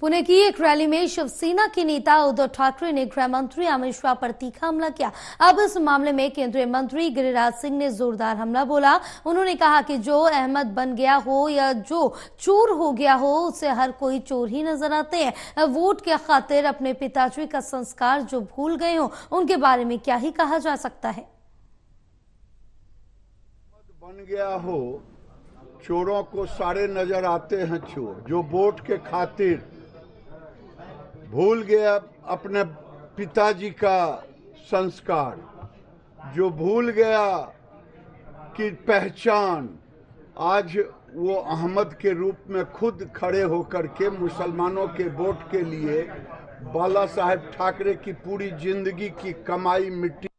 पुणे की एक रैली में शिवसेना के नेता उद्धव ठाकरे ने गृह मंत्री अमित शाह पर तीखा हमला किया अब इस मामले में केंद्रीय मंत्री गिरिराज सिंह ने जोरदार हमला बोला उन्होंने कहा कि जो अहमद बन गया हो या जो चोर हो गया हो उसे हर कोई चोर ही नजर आते हैं वोट के खातिर अपने पिताजी का संस्कार जो भूल गए हो उनके बारे में क्या ही कहा जा सकता है बन गया हो चोरों को सारे नजर आते हैं चोर जो वोट के खातिर भूल गया अपने पिताजी का संस्कार जो भूल गया कि पहचान आज वो अहमद के रूप में खुद खड़े होकर के मुसलमानों के वोट के लिए बाला साहेब ठाकरे की पूरी जिंदगी की कमाई मिट्टी